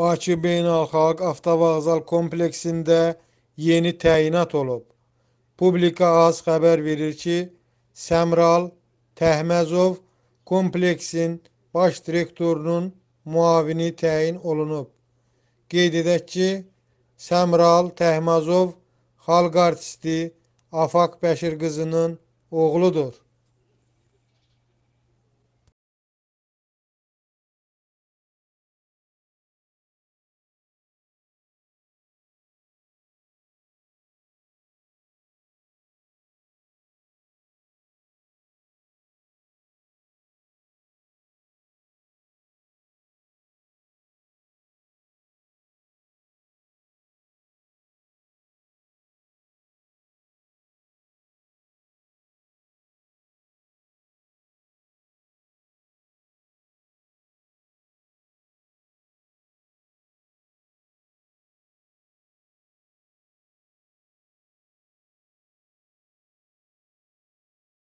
Bakı Beynəlxalq Avtovağzal kompleksində yeni təyinat olub. Publika az xəbər verir ki, Səmral Təhməzov kompleksin baş direktorunun müavini təyin olunub. Qeyd edək ki, Səmral Təhməzov xalq artisti Afaq Bəşir qızının oğludur.